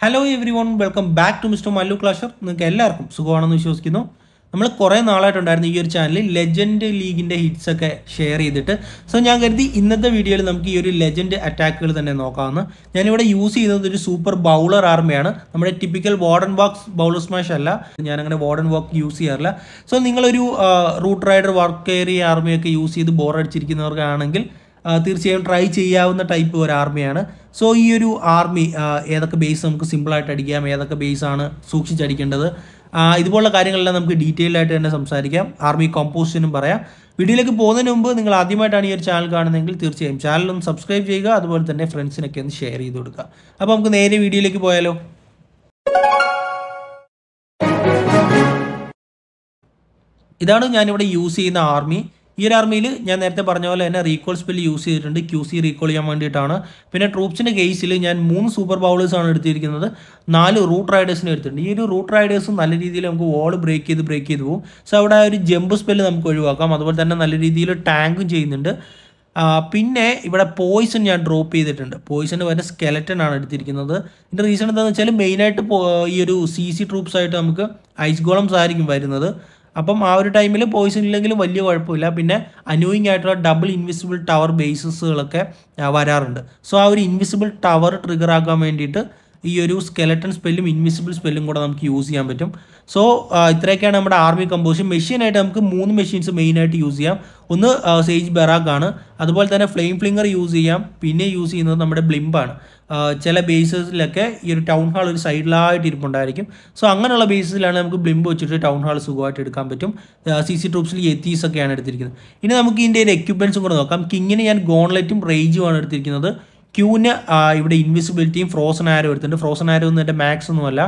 hello everyone welcome back to mister Mallu clasher നിങ്ങൾക്ക് എല്ലാവർക്കും സുഖമാണെന്ന് വിശ്വസിക്കുന്നു നമ്മൾ കുറേ നാളായിട്ടുണ്ടായിരുന്നു ഈ ഒരു ചാനലിൽ ലെജൻഡ് ലീഗിൻ്റെ ഹിറ്റ്സ് ഒക്കെ ഷെയർ ചെയ്തിട്ട് സോ ഞാൻ കരുതി ഇന്നത്തെ വീഡിയോയിൽ നമുക്ക് ഈ ഒരു ലെജൻഡ് അറ്റാക്കുകൾ തന്നെ നോക്കാമെന്ന് ഞാനിവിടെ യൂസ് ചെയ്യുന്നത് ഒരു സൂപ്പർ ബൗളർ ആർമിയാണ് നമ്മുടെ typical warden box bowler smash അല്ല ഞാനങ്ങനെ വാർഡൻ വോക്ക് യൂസ് ചെയ്യാറില്ല സോ നിങ്ങളൊരു റൂട്ട് റൈഡർ വർക്ക് ഏരിയ ആർമിയൊക്കെ യൂസ് ചെയ്ത് ബോർ അടിച്ചിരിക്കുന്നവർക്കാണെങ്കിൽ തീർച്ചയായും ട്രൈ ചെയ്യാവുന്ന ടൈപ്പ് ഒരു ആർമിയാണ് സോ ഈ ഒരു ആർമി ഏതൊക്കെ ബേസ് നമുക്ക് സിമ്പിളായിട്ട് അടിക്കാം ഏതൊക്കെ ബേസാണ് സൂക്ഷിച്ചടിക്കേണ്ടത് ഇതുപോലുള്ള കാര്യങ്ങളെല്ലാം നമുക്ക് ഡീറ്റെയിൽ ആയിട്ട് തന്നെ സംസാരിക്കാം ആർമി കോമ്പോസിഷനും പറയാം വീഡിയോയിലേക്ക് പോകുന്നതിന് മുമ്പ് നിങ്ങൾ ആദ്യമായിട്ടാണ് ഈ ഒരു ചാനൽ കാണുന്നതെങ്കിൽ തീർച്ചയായും ചാനൽ ഒന്ന് സബ്സ്ക്രൈബ് ചെയ്യുക അതുപോലെ തന്നെ ഫ്രണ്ട്സിനൊക്കെ ഒന്ന് ഷെയർ ചെയ്ത് കൊടുക്കുക അപ്പോൾ നമുക്ക് നേരെ വീഡിയോയിലേക്ക് പോയാലോ ഇതാണ് ഞാനിവിടെ യൂസ് ചെയ്യുന്ന ആർമി ഈ ഒരു ആർമിയിൽ ഞാൻ നേരത്തെ പറഞ്ഞ പോലെ തന്നെ റീകോൾ സ്പെല്ല് യൂസ് ചെയ്തിട്ടുണ്ട് ക്യൂ സി റീകോൾ ചെയ്യാൻ വേണ്ടിയിട്ടാണ് പിന്നെ ട്രൂപ്സിൻ്റെ കേസിൽ ഞാൻ മൂന്ന് സൂപ്പർ ബൗളേഴ്സാണ് എടുത്തിരിക്കുന്നത് നാല് റൂട്ട് റൈഡേഴ്സിനെ എടുത്തിട്ടുണ്ട് ഈ ഒരു റൂട്ട് റൈഡേഴ്സും നല്ല രീതിയിൽ നമുക്ക് വോൾ ബ്രേക്ക് ചെയ്ത് ബ്രേക്ക് ചെയ്ത് പോകും സോ അവിടെ ഒരു ജമ്പ് സ്പെല്ല് നമുക്ക് ഒഴിവാക്കാം അതുപോലെ തന്നെ നല്ല രീതിയിൽ ടാങ്കും ചെയ്യുന്നുണ്ട് പിന്നെ ഇവിടെ പോയിസൺ ഞാൻ ഡ്രോപ്പ് ചെയ്തിട്ടുണ്ട് പോയിസൺ വരെ സ്കെലറ്റൺ ആണ് എടുത്തിരിക്കുന്നത് ഇതിൻ്റെ റീസൺ എന്താണെന്ന് വെച്ചാൽ മെയിനായിട്ട് ഈ ഒരു സി സി ട്രൂപ്സ് ആയിട്ട് നമുക്ക് ഐസ് ഗോളംസ് ആയിരിക്കും വരുന്നത് അപ്പം ആ ഒരു ടൈമിൽ പോയിസൺ ഇല്ലെങ്കിലും വലിയ കുഴപ്പമില്ല പിന്നെ അനൂയിങ് ആയിട്ടുള്ള ഡബിൾ ഇൻവിസിബിൾ ടവർ ബേസിസുകളൊക്കെ വരാറുണ്ട് സോ ആ ഒരു ഇൻവിസിബിൾ ടവർ ട്രിഗർ ആക്കാൻ വേണ്ടിയിട്ട് ഈ ഒരു സ്കെലറ്റൺ സ്പെല്ലും ഇൻവിസിബിൾ സ്പെല്ലും കൂടെ നമുക്ക് യൂസ് ചെയ്യാൻ പറ്റും സോ ഇത്രയൊക്കെയാണ് നമ്മുടെ ആർമി കമ്പോസിഷൻ മെഷീനായിട്ട് നമുക്ക് മൂന്ന് മെഷീൻസ് മെയിൻ ആയിട്ട് യൂസ് ചെയ്യാം ഒന്ന് സേജ് ബെറാക്ക് ആണ് അതുപോലെ തന്നെ ഫ്ലെയിം ഫ്ലിംഗർ യൂസ് ചെയ്യാം പിന്നെ യൂസ് ചെയ്യുന്നത് നമ്മുടെ ബ്ലിംബാണ് ചില ബേസസിലൊക്കെ ഈ ഒരു ടൗൺ ഹാൾ ഒരു സൈഡിലായിട്ട് ഇരിപ്പുണ്ടായിരിക്കും സോ അങ്ങനെയുള്ള ബേസിസിലാണ് നമുക്ക് ബ്ലിംബ് വെച്ചിട്ട് ടൗൺ ഹാൾ സുഖമായിട്ട് എടുക്കാൻ പറ്റും സി സി ട്രൂപ്സിൽ എത്തീസ് ഒക്കെയാണ് എടുത്തിരിക്കുന്നത് ഇനി നമുക്ക് ഇതിൻ്റെ ഒരു എക്യുപ്മെൻസും കൂടെ നോക്കാം കിങ്ങിന് ഞാൻ ഗോൺലെറ്റും റേജുമാണ് എടുത്തിരിക്കുന്നത് ക്യൂന് ഇവിടെ ഇൻവിസിബിലിറ്റിയും ഫ്രോസൺ ആരോ എടുത്തിട്ടുണ്ട് ഫ്രോസൺ ആരോ ഒന്നും എൻ്റെ മാക്സ് ഒന്നുമല്ല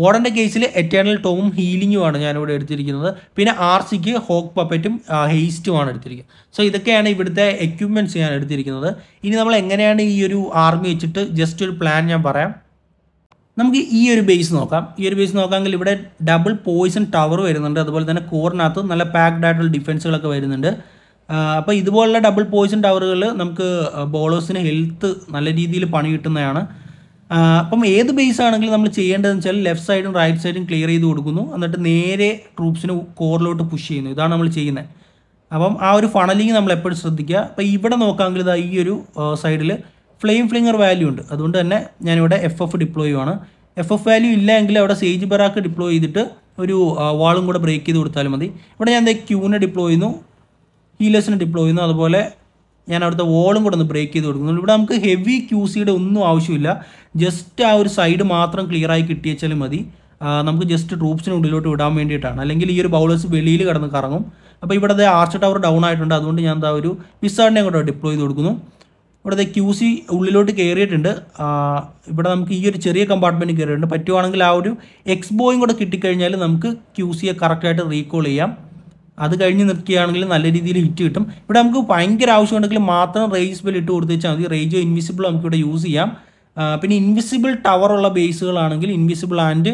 വോഡൻ്റെ കേസിൽ എറ്റേണൽ ടോമും ഹീലിങ്ങുമാണ് ഞാനിവിടെ എടുത്തിരിക്കുന്നത് പിന്നെ ആർ സിക്ക് ഹോക്ക് പപ്പറ്റും ഹെയ്സ്റ്റുമാണ് എടുത്തിരിക്കുന്നത് സോ ഇതൊക്കെയാണ് ഇവിടുത്തെ എക്യുപ്മെൻറ്റ്സ് ഞാൻ എടുത്തിരിക്കുന്നത് ഇനി നമ്മൾ എങ്ങനെയാണ് ഈ ഒരു ആർമി വെച്ചിട്ട് ജസ്റ്റ് ഒരു പ്ലാൻ ഞാൻ പറയാം നമുക്ക് ഈ ഒരു ബേസ് നോക്കാം ഈ ഒരു ബേസ് നോക്കാമെങ്കിൽ ഇവിടെ ഡബിൾ പോയിസൺ ടവർ വരുന്നുണ്ട് അതുപോലെ തന്നെ കോറിനകത്ത് നല്ല പാക്ഡ് ആയിട്ടുള്ള ഡിഫൻസുകളൊക്കെ വരുന്നുണ്ട് അപ്പോൾ ഇതുപോലുള്ള ഡബിൾ പോയിസൺ ടവറുകൾ നമുക്ക് ബോളേഴ്സിന് ഹെൽത്ത് നല്ല രീതിയിൽ പണി കിട്ടുന്നതാണ് അപ്പം ഏത് ബേസ് ആണെങ്കിലും നമ്മൾ ചെയ്യേണ്ടതെന്ന് വെച്ചാൽ ലെഫ്റ്റ് സൈഡും റൈറ്റ് സൈഡും ക്ലിയർ ചെയ്ത് കൊടുക്കുന്നു എന്നിട്ട് നേരെ ട്രൂപ്സിന് കോറിലോട്ട് പുഷ് ചെയ്യുന്നു ഇതാണ് നമ്മൾ ചെയ്യുന്നത് അപ്പം ആ ഒരു ഫണലിങ് നമ്മൾ എപ്പോഴും ശ്രദ്ധിക്കുക അപ്പോൾ ഇവിടെ നോക്കാമെങ്കിൽ ഇതാ ഈ ഒരു സൈഡിൽ ഫ്ലെയിം ഫ്ലിങ്ങർ വാല്യൂ ഉണ്ട് അതുകൊണ്ട് തന്നെ ഞാനിവിടെ എഫ് എഫ് ഡിപ്ലോയും ആണ് എഫ് എഫ് വാല്യൂ ഇല്ല എങ്കിൽ അവിടെ സേജ് ബറാക്ക് ഡിപ്ലോയ് ചെയ്തിട്ട് ഒരു വാളും കൂടെ ബ്രേക്ക് ചെയ്ത് കൊടുത്താലും മതി ഇവിടെ ഞാൻ ക്യൂനെ ഡിപ്ലോയ് ചെയ്യുന്നു ഹീലേഴ്സിനെ ഡിപ്ലോ ചെയ്യുന്നു അതുപോലെ ഞാൻ അവിടുത്തെ വോളും കൂടെ ഒന്ന് ബ്രേക്ക് ചെയ്ത് കൊടുക്കുന്നു ഇവിടെ നമുക്ക് ഹെവി ക്യൂ സിയുടെ ഒന്നും ആവശ്യമില്ല ജസ്റ്റ് ആ ഒരു സൈഡ് മാത്രം ക്ലിയർ ആയി കിട്ടിയച്ചാലും മതി നമുക്ക് ജസ്റ്റ് ട്രൂപ്സിന് ഉള്ളിലോട്ട് വിടാൻ വേണ്ടിയിട്ടാണ് അല്ലെങ്കിൽ ഈ ഒരു ബൗളേഴ്സ് വെളിയിൽ കിടന്ന് കറങ്ങും അപ്പോൾ ഇവിടുത്തെ ആർച്ച് ടവർ ഡൗൺ ആയിട്ടുണ്ട് അതുകൊണ്ട് ഞാൻ എന്താ ഒരു വിസാർഡിനെ കൂടെ ഡിപ്ലോ ചെയ്ത് കൊടുക്കുന്നു ഇവിടുത്തെ ക്യൂ സി ഉള്ളിലോട്ട് കയറിയിട്ടുണ്ട് ഇവിടെ നമുക്ക് ഈ ഒരു ചെറിയ കമ്പാർട്ട്മെൻറ്റ് കയറിയിട്ടുണ്ട് പറ്റുവാണെങ്കിൽ ആ ഒരു എക്സ്ബോയും കൂടെ കിട്ടിക്കഴിഞ്ഞാൽ നമുക്ക് ക്യൂ സിയെ കറക്റ്റായിട്ട് റീകോൾ ചെയ്യാം അത് കഴിഞ്ഞ് നിൽക്കുകയാണെങ്കിൽ നല്ല രീതിയിൽ ഹിറ്റ് കിട്ടും ഇവിടെ നമുക്ക് ഭയങ്കര ആവശ്യമുണ്ടെങ്കിൽ മാത്രം റേഞ്ച് സ്പെൽ ഇട്ട് കൊടുത്ത് വെച്ചാൽ മതി റേജോ ഇൻവിസിബിളോ നമുക്ക് ഇവിടെ യൂസ് ചെയ്യാം പിന്നെ ഇൻവിസിബിൾ ടവർ ഉള്ള ബേസുകളാണെങ്കിൽ ഇൻവിസിബിൾ ആൻഡ്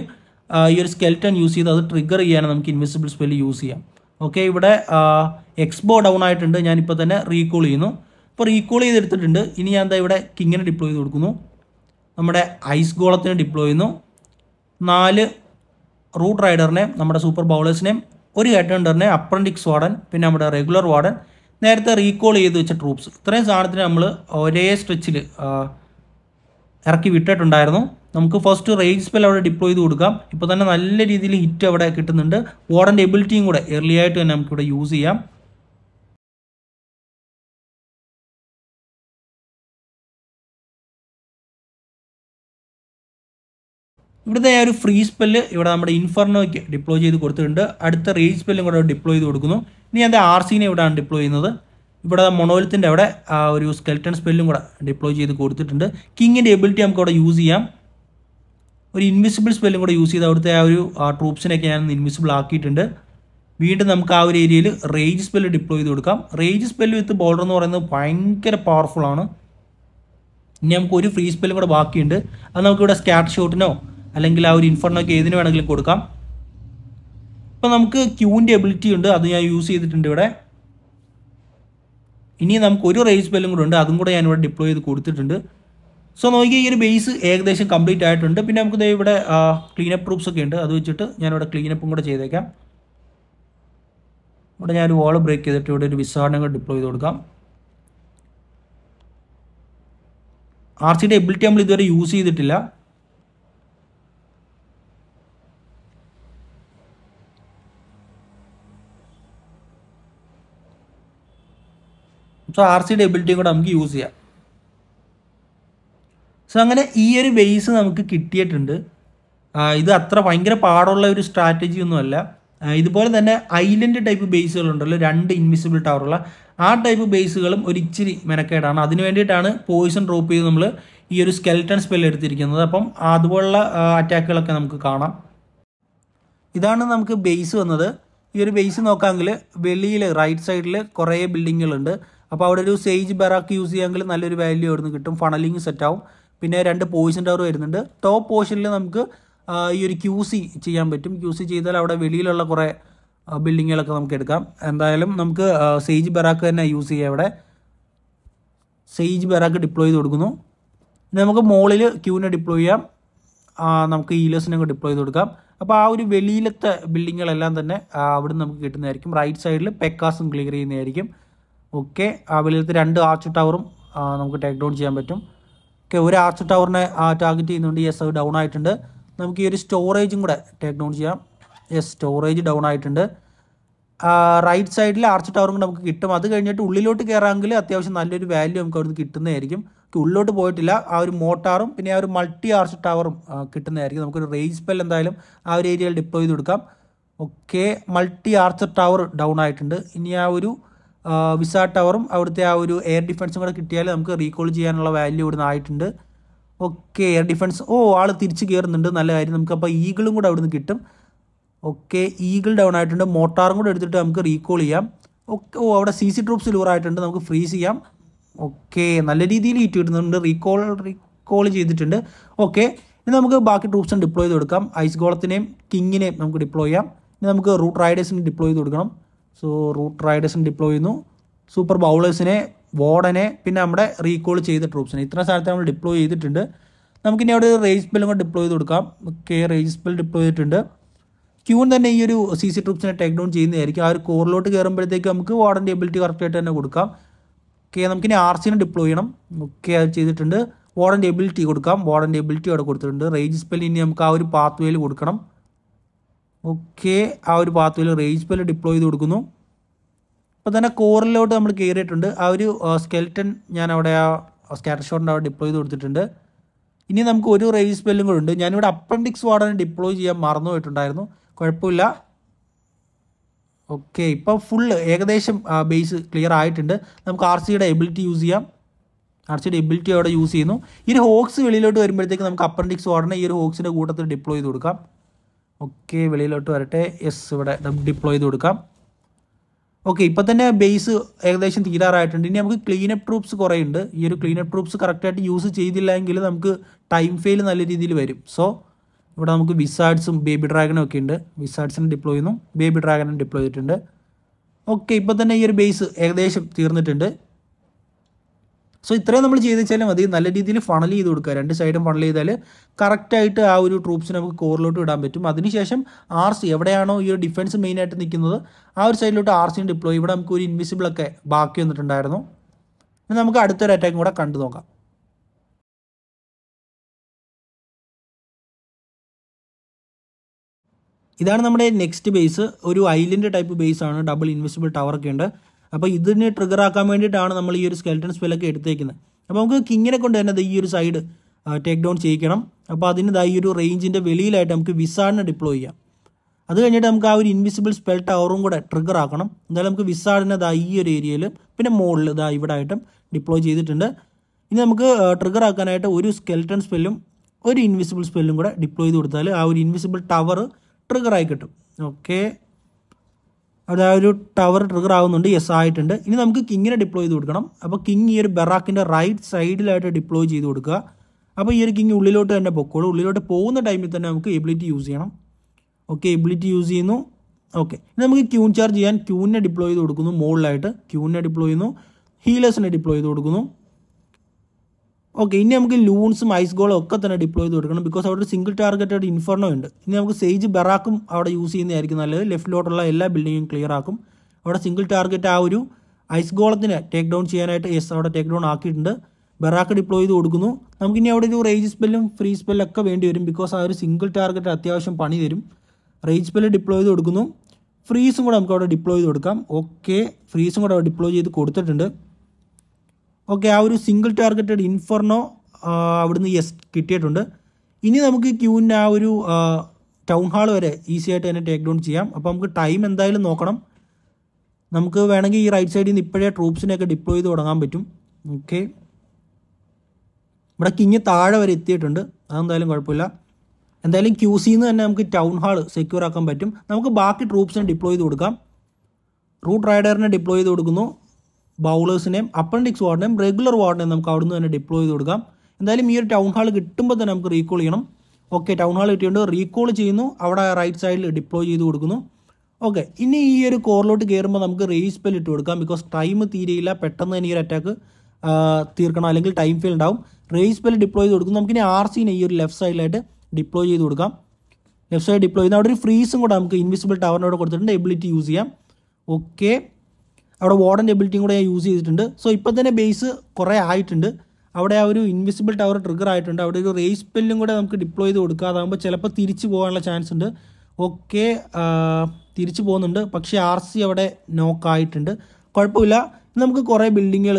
ഈ ഒരു സ്കെൽറ്റൺ യൂസ് ചെയ്ത് അത് ട്രിഗർ ചെയ്യാൻ നമുക്ക് ഇൻവിസിബിൾ സ്പെൽ യൂസ് ചെയ്യാം ഓക്കെ ഇവിടെ എക്സ്ബോ ഡൗൺ ആയിട്ടുണ്ട് ഞാനിപ്പോൾ തന്നെ റീകോൾ ചെയ്യുന്നു അപ്പോൾ റീകോൾ ചെയ്തെടുത്തിട്ടുണ്ട് ഇനി ഞാൻ എന്താ ഇവിടെ കിങ്ങിനെ ഡിപ്ലോയ് ചെയ്ത് കൊടുക്കുന്നു നമ്മുടെ ഐസ് ഗോളത്തിന് ഡിപ്ലോയ് ചെയ്യുന്നു നാല് റൂട്ട് റൈഡറിനെ നമ്മുടെ സൂപ്പർ ബൗളേഴ്സിനെയും ഒരു ഹെഡ്ഹണ്ടറിനെ അപ്രൻറ്റിക്സ് വാർഡൻ പിന്നെ നമ്മുടെ റെഗുലർ വാർഡൻ നേരത്തെ റീകോൾ ചെയ്ത് വെച്ച ട്രൂപ്സ് ഇത്രയും സാധനത്തിന് നമ്മൾ ഒരേ സ്ട്രെച്ചിൽ ഇറക്കി വിട്ടിട്ടുണ്ടായിരുന്നു നമുക്ക് ഫസ്റ്റ് റേഞ്ച് സ്പെൽ അവിടെ ഡിപ്ലോയ് ചെയ്ത് കൊടുക്കാം ഇപ്പോൾ തന്നെ നല്ല രീതിയിൽ ഹിറ്റ് അവിടെ കിട്ടുന്നുണ്ട് വാർഡൻ്റെ എബിലിറ്റിയും കൂടെ ഏർലി ആയിട്ട് തന്നെ നമുക്കിവിടെ യൂസ് ചെയ്യാം ഇവിടുത്തെ ആ ഒരു ഫ്രീ സ്പെല്ല് ഇവിടെ നമ്മുടെ ഇൻഫർണോയ്ക്ക് ഡിപ്ലോയ് ചെയ്ത് കൊടുത്തിട്ടുണ്ട് അടുത്ത റേജ് സ്പെല്ലും കൂടെ ഡിപ്ലോയ് ചെയ്ത് കൊടുക്കുന്നു ഇനി അത് ആർ സീനെ ഇവിടെയാണ് ഡിപ്ലോയ് ചെയ്യുന്നത് ഇവിടെ മൊണോലത്തിൻ്റെ അവിടെ ആ ഒരു സ്കെൽറ്റൺ സ്പെല്ലും കൂടെ ഡിപ്ലോയ് ചെയ്ത് കൊടുത്തിട്ടുണ്ട് കിങ്ങിൻ്റെ എബിലിറ്റി നമുക്ക് അവിടെ യൂസ് ചെയ്യാം ഒരു ഇൻവിസിബിൾ സ്പെല്ലും കൂടെ യൂസ് ചെയ്ത് അവിടുത്തെ ആ ഒരു ട്രൂപ്സിനൊക്കെ ഞാൻ ഇൻവിസിബിൾ ആക്കിയിട്ടുണ്ട് വീണ്ടും നമുക്ക് ആ ഒരു ഏരിയയിൽ റേജ് സ്പെല്ല് ഡിപ്ലോയ് ചെയ്ത് കൊടുക്കാം റേജ് സ്പെല്ല് വിത്ത് ബോർഡർ എന്ന് പറയുന്നത് ഭയങ്കര പവർഫുൾ ആണ് ഇനി നമുക്ക് ഒരു ഫ്രീ സ്പെല്ലും കൂടെ ബാക്കിയുണ്ട് അത് നമുക്കിവിടെ സ്കാറ്റ് ഷോട്ടിനോ അല്ലെങ്കിൽ ആ ഒരു ഇൻഫർണൊക്കെ ഏതിന് വേണമെങ്കിലും കൊടുക്കാം ഇപ്പം നമുക്ക് ക്യൂവിൻ്റെ എബിലിറ്റി ഉണ്ട് അത് ഞാൻ യൂസ് ചെയ്തിട്ടുണ്ട് ഇവിടെ ഇനി നമുക്ക് ഒരു റേസ് ബെല്ലും കൂടെ ഉണ്ട് അതും കൂടെ ഞാൻ ഇവിടെ ഡിപ്ലോയ് ചെയ്ത് കൊടുത്തിട്ടുണ്ട് സോ നോക്കി ഈ ഒരു ബേസ് ഏകദേശം കംപ്ലീറ്റ് ആയിട്ടുണ്ട് പിന്നെ നമുക്ക് ഇവിടെ ക്ലീനപ്പ് പ്രൂഫ്സ് ഒക്കെ ഉണ്ട് അത് വെച്ചിട്ട് ഞാനിവിടെ ക്ലീനപ്പും കൂടെ ചെയ്തേക്കാം ഇവിടെ ഞാൻ വാൾ ബ്രേക്ക് ചെയ്തിട്ട് ഇവിടെ ഒരു വിസാറിനെ കൂടെ ഡിപ്ലോയ് ചെയ്ത് കൊടുക്കാം ആർ സിയുടെ എബിലിറ്റി നമ്മൾ ഇതുവരെ യൂസ് ചെയ്തിട്ടില്ല സോ ആർ സിയുടെ എബിലിറ്റിയും കൂടെ നമുക്ക് യൂസ് ചെയ്യാം സോ അങ്ങനെ ഈ ഒരു ബേസ് നമുക്ക് കിട്ടിയിട്ടുണ്ട് ഇത് അത്ര ഭയങ്കര പാടുള്ള ഒരു സ്ട്രാറ്റജി ഒന്നുമല്ല ഇതുപോലെ തന്നെ ഐലൻഡ് ടൈപ്പ് ബേസുകളുണ്ടല്ലോ രണ്ട് ഇൻവിസിബിൾ ടവറുള്ള ആ ടൈപ്പ് ബേസുകളും ഒരു ഇച്ചിരി മെനക്കേടാണ് അതിന് വേണ്ടിയിട്ടാണ് പോയിസൺ ഡ്രോപ്പ് ചെയ്ത് നമ്മൾ ഈ ഒരു സ്കെൽട്ടൺ സ്പെൽ എടുത്തിരിക്കുന്നത് അപ്പം അതുപോലുള്ള അറ്റാക്കുകളൊക്കെ നമുക്ക് കാണാം ഇതാണ് നമുക്ക് ബേസ് വന്നത് ഈ ഒരു ബേസ് നോക്കാമെങ്കിൽ വെളിയിൽ റൈറ്റ് സൈഡിൽ കുറേ ബിൽഡിങ്ങുകളുണ്ട് അപ്പോൾ അവിടെ ഒരു സേജ് ബെറാക്ക് യൂസ് ചെയ്യാമെങ്കിൽ നല്ലൊരു വാല്യൂ അവിടെ നിന്ന് കിട്ടും ഫണലിങ് സെറ്റ് ആവും പിന്നെ രണ്ട് പോയിസൺ ടവർ വരുന്നുണ്ട് ടോപ്പ് പോർഷനിൽ നമുക്ക് ഈ ഒരു ക്യൂ സി ചെയ്യാൻ പറ്റും ക്യൂ സി ചെയ്താൽ അവിടെ വെളിയിലുള്ള കുറേ ബിൽഡിങ്ങുകളൊക്കെ നമുക്ക് എടുക്കാം എന്തായാലും നമുക്ക് സേജ് ബെറാക്ക് തന്നെ യൂസ് ചെയ്യാം അവിടെ സേജ് ബെറാക്ക് ഡിപ്ലോയ് ചെയ്ത് കൊടുക്കുന്നു പിന്നെ നമുക്ക് മോളിൽ ക്യൂവിനെ ഡിപ്ലോയ് ചെയ്യാം നമുക്ക് ഈലേഴ്സിനെ അങ്ങ് ഡിപ്ലോയ് ചെയ്ത് കൊടുക്കാം അപ്പോൾ ആ ഒരു വെളിയിലത്തെ ബിൽഡിങ്ങുകളെല്ലാം തന്നെ അവിടെ നമുക്ക് കിട്ടുന്നതായിരിക്കും റൈറ്റ് സൈഡിൽ പെക്കാസും ക്ലിയർ ചെയ്യുന്നതായിരിക്കും ഓക്കെ ആ വെളിയിലത്തെ രണ്ട് ആർച്ച് ടവറും നമുക്ക് ടേക്ക് ഡൗൺ ചെയ്യാൻ പറ്റും ഓക്കെ ഒരു ആർച്ച് ടവറിനെ ടാർഗറ്റ് ചെയ്യുന്നുണ്ട് യെസ് അത് ഡൗൺ ആയിട്ടുണ്ട് നമുക്ക് ഈ ഒരു സ്റ്റോറേജും കൂടെ ടേക്ക് ഡൗൺ ചെയ്യാം യെസ് സ്റ്റോറേജ് ഡൗൺ ആയിട്ടുണ്ട് റൈറ്റ് സൈഡിൽ ആർച്ച് ടവറും നമുക്ക് കിട്ടും അത് കഴിഞ്ഞിട്ട് ഉള്ളിലോട്ട് കയറാമെങ്കിൽ അത്യാവശ്യം നല്ലൊരു വാല്യൂ നമുക്ക് അവിടുന്ന് കിട്ടുന്നതായിരിക്കും ഉള്ളിലോട്ട് പോയിട്ടില്ല ആ ഒരു മോട്ടാറും പിന്നെ ആ ഒരു മൾട്ടി ആർച്ച് ടവറും കിട്ടുന്നതായിരിക്കും നമുക്കൊരു റേഞ്ച് സ്പെൽ എന്തായാലും ആ ഒരു ഏരിയയിൽ ഡിപ്പ് ചെയ്ത് കൊടുക്കാം okay multi arch tower down ആയിട്ടുണ്ട് ഇനി ആ ഒരു വിസ ടവറും അവിടുത്തെ ആ ഒരു എയർ ഡിഫൻസും കൂടെ കിട്ടിയാൽ നമുക്ക് റീകോൾ ചെയ്യാനുള്ള വാല്യൂ ഇവിടുന്ന് ആയിട്ടുണ്ട് ഓക്കെ എയർ ഡിഫൻസ് ഓ ആൾ തിരിച്ച് കയറുന്നുണ്ട് നല്ല കാര്യം നമുക്ക് അപ്പോൾ ഈഗിളും കൂടെ അവിടുന്ന് കിട്ടും ഓക്കെ ഈഗിൾ ഡൗൺ ആയിട്ടുണ്ട് മോട്ടാറും കൂടെ എടുത്തിട്ട് നമുക്ക് റീകോൾ ചെയ്യാം ഓക്കെ ഓ അവിടെ സി സി ട്രൂപ്സ് ലൂർ ആയിട്ടുണ്ട് നമുക്ക് ഫ്രീസ് ചെയ്യാം ഓക്കെ നല്ല രീതിയിൽ ഈറ്റ് കിട്ടുന്നുണ്ട് റീകോൾ റീകോൾ ചെയ്തിട്ടുണ്ട് ഓക്കെ ഇനി നമുക്ക് ബാക്കി ട്രൂപ്സും ഡിപ്ലോയ് ചെയ്ത് കൊടുക്കാം ഐസ് ഗോളത്തിനെയും കിങ്ങിനെയും നമുക്ക് ഡിപ്ലോയ് ചെയ്യാം ഇനി നമുക്ക് റൂട്ട് റൈഡേഴ്സിന് ഡിപ്ലോയ് ചെയ്ത് കൊടുക്കണം സോ റൂട്ട് റൈഡേഴ്സിന് ഡിപ്ലോയ് ചെയ്യുന്നു സൂപ്പർ ബൗളേഴ്സിനെ വാർഡനെ പിന്നെ നമ്മുടെ റീകോൾ ചെയ്ത ട്രൂപ്സിനെ ഇത്ര സ്ഥലത്ത് നമ്മൾ ഡിപ്ലോയ് ചെയ്തിട്ടുണ്ട് നമുക്കിനി അവിടെ റേഞ്ച് സ്പെല്ലും കൂടെ ഡിപ്ലോയ് ചെയ്ത് കൊടുക്കാം കെ റേഞ്ച് സ്പെൽ ഡിപ്ലോയ് ചെയ്തിട്ടുണ്ട് ക്യൂൺ തന്നെ ഈ ഒരു സി സി ട്രൂപ്സിനെ ടേക്ക് ഡൗൺ ചെയ്യുന്നതായിരിക്കും ആ ഒരു കോറിലോട്ട് കയറുമ്പോഴത്തേക്ക് നമുക്ക് വാർഡൻ്റെ എബിലിറ്റി കറക്റ്റായിട്ട് തന്നെ കൊടുക്കാം കെ നമുക്കിനി ആർ സിനെ ഡിപ്ലോയ് ചെയ്യണം ഓക്കെ അത് ചെയ്തിട്ടുണ്ട് വാർഡൻ്റെ എബിലിറ്റി കൊടുക്കാം വാർഡൻ്റെ എബിലിറ്റി അവിടെ കൊടുത്തിട്ടുണ്ട് റേജ് സ്പെല്ലിന് നമുക്ക് ആ ഒരു പാത്വേയിൽ കൊടുക്കണം ഓക്കെ ആ ഒരു പാത്വേയിൽ റേഞ്ച് ബെൽ ഡിപ്ലോയ് ചെയ്ത് കൊടുക്കുന്നു അപ്പോൾ തന്നെ കോറിലോട്ട് നമ്മൾ കയറിയിട്ടുണ്ട് ആ ഒരു സ്കെൽറ്റൻ ഞാൻ അവിടെ ആ സ്കാറ്റർ ഷോട്ടിൻ്റെ അവിടെ ഡിപ്ലോയ് ചെയ്ത് കൊടുത്തിട്ടുണ്ട് ഇനി നമുക്ക് ഒരു റേഞ്ച് ബെല്ലും കൂടെ ഉണ്ട് ഞാനിവിടെ അപ്പൻഡിക്സ് വാർഡനെ ഡിപ്ലോയ് ചെയ്യാൻ മറന്നു പോയിട്ടുണ്ടായിരുന്നു കുഴപ്പമില്ല ഓക്കെ ഇപ്പം ഫുള്ള് ഏകദേശം ബേസ് ക്ലിയർ ആയിട്ടുണ്ട് നമുക്ക് ആർ സിയുടെ എബിലിറ്റി യൂസ് ചെയ്യാം ആർ സിയുടെ എബിലിറ്റി അവിടെ യൂസ് ചെയ്യുന്നു ഈ ഒരു ഹോക്സ് വെളിയിലോട്ട് വരുമ്പോഴത്തേക്ക് നമുക്ക് അപ്പൻഡിക്സ് വാർഡനെ ഈ ഒരു ഹോക്സിൻ്റെ കൂട്ടത്തിൽ ഡിപ്ലോയ് ചെയ്ത് കൊടുക്കാം ഓക്കെ വെളിയിലോട്ട് വരട്ടെ യെസ് ഇവിടെ ഡിപ്ലോയ് ചെയ്ത് കൊടുക്കാം ഓക്കെ ഇപ്പം തന്നെ ബേസ് ഏകദേശം തീരാറായിട്ടുണ്ട് ഇനി നമുക്ക് ക്ലീനപ്പ് ട്രൂപ്സ് കുറേ ഉണ്ട് ഈ ഒരു ക്ലീനപ്പ് ട്രൂപ്സ് കറക്റ്റായിട്ട് യൂസ് ചെയ്തില്ല എങ്കിൽ നമുക്ക് ടൈം ഫെയിൽ നല്ല രീതിയിൽ വരും സോ ഇവിടെ നമുക്ക് വിസാർഡ്സും ബേബി ഡ്രാഗനും ഒക്കെ ഉണ്ട് വിസാഡ്സിനെ ഡിപ്ലോയ് ചെയ്യുന്നു ബേബി ഡ്രാഗനും ഡിപ്ലോയ് ചെയ്തിട്ടുണ്ട് ഓക്കെ ഇപ്പം തന്നെ ഈ ഒരു ബേസ് ഏകദേശം തീർന്നിട്ടുണ്ട് സോ ഇത്രയും നമ്മൾ ചെയ്ത് വെച്ചാൽ മതി നല്ല രീതിയിൽ ഫണൽ ചെയ്ത് കൊടുക്കുക രണ്ട് സൈഡും ഫണൽ ചെയ്താൽ കറക്റ്റായിട്ട് ആ ഒരു ട്രൂപ്സിനെ നമുക്ക് കോറിലോട്ട് ഇടാൻ പറ്റും അതിനുശേഷം സി എവിടെയാണോ ഈ ഒരു ഡിഫൻസ് മെയിനായിട്ട് നിൽക്കുന്നത് ആ ഒരു സൈഡിലോട്ട് ആർസിന് ഡിപ്ലോ ഇവിടെ നമുക്ക് ഒരു ഇൻവിസിബിളൊക്കെ ബാക്കി വന്നിട്ടുണ്ടായിരുന്നു ഇനി നമുക്ക് അടുത്തൊരു അറ്റാക്കും കൂടെ കണ്ടു നോക്കാം ഇതാണ് നമ്മുടെ നെക്സ്റ്റ് ബേസ് ഒരു ഐലൻഡ് ടൈപ്പ് ബേസ് ആണ് ഡബിൾ ഇൻവിസിബിൾ ടവർ ഒക്കെ ഉണ്ട് അപ്പോൾ ഇതിനെ ട്രിഗർ ആക്കാൻ വേണ്ടിയിട്ടാണ് നമ്മൾ ഈ ഒരു സ്കെൽട്ടൺ സ്പെല്ലൊക്കെ എടുത്തേക്കുന്നത് അപ്പോൾ നമുക്ക് കിങ്ങിനെ കൊണ്ട് തന്നെ ഈ ഒരു സൈഡ് ടേക്ക് ഡൗൺ ചെയ്യിക്കണം അപ്പോൾ അതിന് ഈ ഒരു റേഞ്ചിൻ്റെ വെളിയിലായിട്ട് നമുക്ക് വിസാഡിനെ ഡിപ്ലോയ് ചെയ്യാം അത് കഴിഞ്ഞിട്ട് നമുക്ക് ആ ഒരു ഇൻവിസിബിൾ സ്പെൽ ടവറും കൂടെ ട്രിഗർ ആക്കണം എന്തായാലും നമുക്ക് വിസാഡിനെ ദാ ഈ ഒരു ഏരിയയിൽ പിന്നെ മോളിൽ ദാ ഇവിടെ ആയിട്ടും ഡിപ്ലോയ് ചെയ്തിട്ടുണ്ട് ഇനി നമുക്ക് ട്രിഗർ ആക്കാനായിട്ട് ഒരു സ്കെൽട്ടൺ സ്പെല്ലും ഒരു ഇൻവിസിബിൾ സ്പെല്ലും കൂടെ ഡിപ്ലോയ് ചെയ്ത് കൊടുത്താൽ ആ ഒരു ഇൻവിസിബിൾ ടവർ ആയി കിട്ടും ഓക്കേ അവിടെ ആ ഒരു ടവർ ട്രിഗർ ആവുന്നുണ്ട് യെസ് ആയിട്ടുണ്ട് ഇനി നമുക്ക് കിങ്ങിനെ ഡിപ്ലോയ് ചെയ്ത് കൊടുക്കണം അപ്പോൾ കിങ് ഈ ഒരു ബെറാക്കിൻ്റെ റൈറ്റ് സൈഡിലായിട്ട് ഡിപ്ലോയ് ചെയ്ത് കൊടുക്കുക അപ്പോൾ ഈ ഒരു കിങ് ഉള്ളിലോട്ട് തന്നെ പൊക്കോളൂ ഉള്ളിലോട്ട് പോകുന്ന ടൈമിൽ തന്നെ നമുക്ക് എബിലിറ്റി യൂസ് ചെയ്യണം ഓക്കെ എബിലിറ്റി യൂസ് ചെയ്യുന്നു ഓക്കെ ഇനി നമുക്ക് ക്യൂൺ ചാർജ് ചെയ്യാൻ ക്യൂനെ ഡിപ്ലോയ് ചെയ്ത് കൊടുക്കുന്നു മുകളിലായിട്ട് ക്യൂനെ ഡിപ്ലോയ് ചെയ്യുന്നു ഹീലേഴ്സിനെ ഡിപ്ലോയ് ചെയ്ത് കൊടുക്കുന്നു ഓക്കെ ഇനി നമുക്ക് ലൂൺസും ഐസ് ഗോളും ഒക്കെ തന്നെ ഡിപ്ലോയ് ചെയ്ത് കൊടുക്കണം ബിക്കോസ് അവിടെ ഒരു സിംഗിൾ ടാർഗറ്റഡ് ഇൻഫർണോ ഉണ്ട് ഇനി നമുക്ക് സേജ് ബെറാക്കും അവിടെ യൂസ് ചെയ്യുന്നതായിരിക്കും നല്ലത് ലെഫ്റ്റിലോട്ടുള്ള എല്ലാ ബിൽഡിങ്ങും ക്ലിയർ ആക്കും അവിടെ സിംഗിൾ ടാർഗറ്റ് ആ ഒരു ഐസ് ഗോളത്തിനെ ടേക്ക് ഡൗൺ ചെയ്യാനായിട്ട് എസ് അവിടെ ടേക്ക് ഡൗൺ ആക്കിയിട്ടുണ്ട് ബെറാക്ക് ഡിപ്ലോയ് ചെയ്ത് കൊടുക്കുന്നു നമുക്കിനി അവിടെ ഒരു റേജ് സ്പെല്ലും ഫ്രീ സ്പെല്ലും ഒക്കെ വേണ്ടി വരും ബിക്കോസ് ആ ഒരു സിംഗിൾ ടാർഗറ്റ് അത്യാവശ്യം പണി തരും റേജ് സ്പെല്ല് ഡിപ്ലോയ് ചെയ്ത് കൊടുക്കുന്നു ഫ്രീസും കൂടെ നമുക്ക് അവിടെ ഡിപ്ലോയ് ചെയ്ത് കൊടുക്കാം ഓക്കെ ഫ്രീസും കൂടെ അവിടെ ഡിപ്ലോയ് ചെയ്ത് കൊടുത്തിട്ടുണ്ട് ഓക്കെ ആ ഒരു സിംഗിൾ ടാർഗറ്റഡ് ഇൻഫർണോ അവിടുന്ന് യെസ് കിട്ടിയിട്ടുണ്ട് ഇനി നമുക്ക് ക്യൂവിൻ്റെ ആ ഒരു ടൗൺ ഹാൾ വരെ ഈസി ആയിട്ട് തന്നെ ടേക്ക് ഡൗൺ ചെയ്യാം അപ്പോൾ നമുക്ക് ടൈം എന്തായാലും നോക്കണം നമുക്ക് വേണമെങ്കിൽ ഈ റൈറ്റ് സൈഡിൽ നിന്ന് ഇപ്പോഴേ ട്രൂപ്സിനെയൊക്കെ ഡിപ്ലോയ് ചെയ്ത് തുടങ്ങാൻ പറ്റും ഓക്കെ ഇവിടെ കിങ് താഴെ വരെ എത്തിയിട്ടുണ്ട് അതെന്തായാലും കുഴപ്പമില്ല എന്തായാലും ക്യൂ സിന്ന് തന്നെ നമുക്ക് ടൗൺ ഹാൾ സെക്യൂർ ആക്കാൻ പറ്റും നമുക്ക് ബാക്കി ട്രൂപ്സിനെ ഡിപ്ലോയ് ചെയ്ത് കൊടുക്കാം റൂട്ട് റൈഡറിനെ ഡിപ്ലോയ് ചെയ്ത് കൊടുക്കുന്നു ബൗളേഴ്സിനെയും അപ്പൻഡിക്സ് വാർഡിനെയും റെഗുലർ വാർഡിനെയും നമുക്ക് അവിടെ നിന്ന് തന്നെ ഡിപ്ലോയ് ചെയ്ത് കൊടുക്കാം എന്തായാലും ഈ ഒരു ടൗൺ ഹാൾ കിട്ടുമ്പോൾ തന്നെ നമുക്ക് റീകോൾ ചെയ്യണം ഓക്കെ ടൗൺ ഹാൾ കിട്ടിയിട്ടുണ്ട് റീകോൾ ചെയ്യുന്നു അവിടെ റൈറ്റ് സൈഡിൽ ഡിപ്ലോയ് ചെയ്ത് കൊടുക്കുന്നു ഓക്കെ ഇനി ഈ ഒരു കോറിലോട്ട് കയറുമ്പോൾ നമുക്ക് റേസ് ഇട്ട് കൊടുക്കാം ബിക്കോസ് ടൈം തീരെയില്ല പെട്ടെന്ന് തന്നെ ഈ ഒരു അറ്റാക്ക് തീർക്കണം അല്ലെങ്കിൽ ടൈം ഫീൽ ഉണ്ടാവും റേസ് ഡിപ്ലോയ് ചെയ്ത് കൊടുക്കും നമുക്കിനി ആർ സീനെ ഈ ഒരു ലെഫ്റ്റ് സൈഡിലായിട്ട് ഡിപ്ലോയ് ചെയ്ത് കൊടുക്കാം ലെഫ്റ്റ് സൈഡ് ഡിപ്ലോയ് ചെയ്യുന്ന അവിടെ ഒരു ഫ്രീസും കൂടെ നമുക്ക് ഇൻവിസിബിൾ ടവറിനോട് കൊടുത്തിട്ടുണ്ട് എബിലിറ്റി യൂസ് ചെയ്യാം ഓക്കെ അവിടെ വാർഡൻ്റെ എബിലിറ്റിയും കൂടെ ഞാൻ യൂസ് ചെയ്തിട്ടുണ്ട് സോ ഇപ്പം തന്നെ ബേസ് കുറേ ആയിട്ടുണ്ട് അവിടെ ആ ഒരു ഇൻവിസിബിൾ ടവർ ട്രിഗർ ആയിട്ടുണ്ട് അവിടെ ഒരു റേസ് സ്പെല്ലും കൂടെ നമുക്ക് ഡിപ്ലോയ് ചെയ്ത് അതാകുമ്പോൾ ചിലപ്പോൾ തിരിച്ചു പോകാനുള്ള ചാൻസ് ഉണ്ട് ഓക്കെ തിരിച്ചു പോകുന്നുണ്ട് പക്ഷേ ആർ സി അവിടെ നോക്കായിട്ടുണ്ട് കുഴപ്പമില്ല നമുക്ക് കുറേ ബിൽഡിങ്ങുകൾ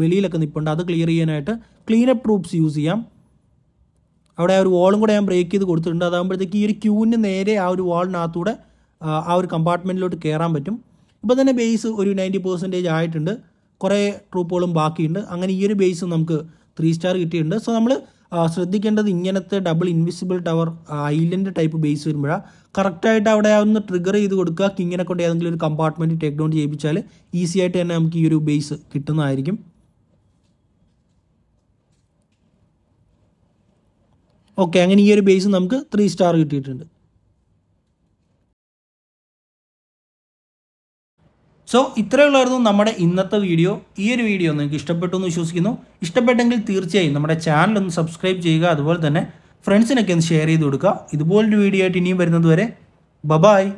വെളിയിലൊക്കെ നിൽപ്പുണ്ട് അത് ക്ലിയർ ചെയ്യാനായിട്ട് ക്ലീനപ്പ് ട്രൂപ്സ് യൂസ് ചെയ്യാം അവിടെ ആ ഒരു വാളും കൂടെ ഞാൻ ബ്രേക്ക് ചെയ്ത് കൊടുത്തിട്ടുണ്ട് അതാകുമ്പോഴത്തേക്ക് ഈ ഒരു ക്യൂവിന് നേരെ ആ ഒരു വാളിനകത്തൂടെ ആ ഒരു കമ്പാർട്ട്മെൻറ്റിലോട്ട് കയറാൻ പറ്റും ഇപ്പോൾ തന്നെ ബേസ് ഒരു നയൻറ്റി പെർസെൻറ്റേജ് ആയിട്ടുണ്ട് കുറേ ട്രൂപ്പുകളും ബാക്കിയുണ്ട് അങ്ങനെ ഈ ഒരു ബേസ് നമുക്ക് ത്രീ സ്റ്റാർ കിട്ടിയിട്ടുണ്ട് സോ നമ്മൾ ശ്രദ്ധിക്കേണ്ടത് ഇങ്ങനത്തെ double invisible tower island type base വരുമ്പോഴാണ് കറക്റ്റായിട്ട് അവിടെ ഒന്ന് ട്രിഗർ ചെയ്ത് കൊടുക്കുക കിങ്ങിനെ കൊണ്ട് ഏതെങ്കിലും ഒരു കമ്പാർട്ട്മെൻറ്റ് ടേക്ക് ഡൗൺ ചെയ്യിപ്പിച്ചാൽ ഈസി ആയിട്ട് തന്നെ നമുക്ക് ഈ ഒരു ബേസ് കിട്ടുന്നതായിരിക്കും ഓക്കെ അങ്ങനെ ഈ ഒരു ബേസ് നമുക്ക് ത്രീ സ്റ്റാർ കിട്ടിയിട്ടുണ്ട് സോ ഇത്രയുള്ളായിരുന്നു നമ്മുടെ ഇന്നത്തെ വീഡിയോ ഈ ഒരു വീഡിയോ നിങ്ങൾക്ക് ഇഷ്ടപ്പെട്ടു എന്ന് വിശ്വസിക്കുന്നു ഇഷ്ടപ്പെട്ടെങ്കിൽ തീർച്ചയായും നമ്മുടെ ചാനൽ ഒന്ന് സബ്സ്ക്രൈബ് ചെയ്യുക അതുപോലെ തന്നെ ഫ്രണ്ട്സിനൊക്കെ ഒന്ന് ഷെയർ ചെയ്ത് കൊടുക്കുക ഇതുപോലൊരു വീഡിയോ ആയിട്ട് ഇനിയും വരുന്നത് വരെ ബബായ്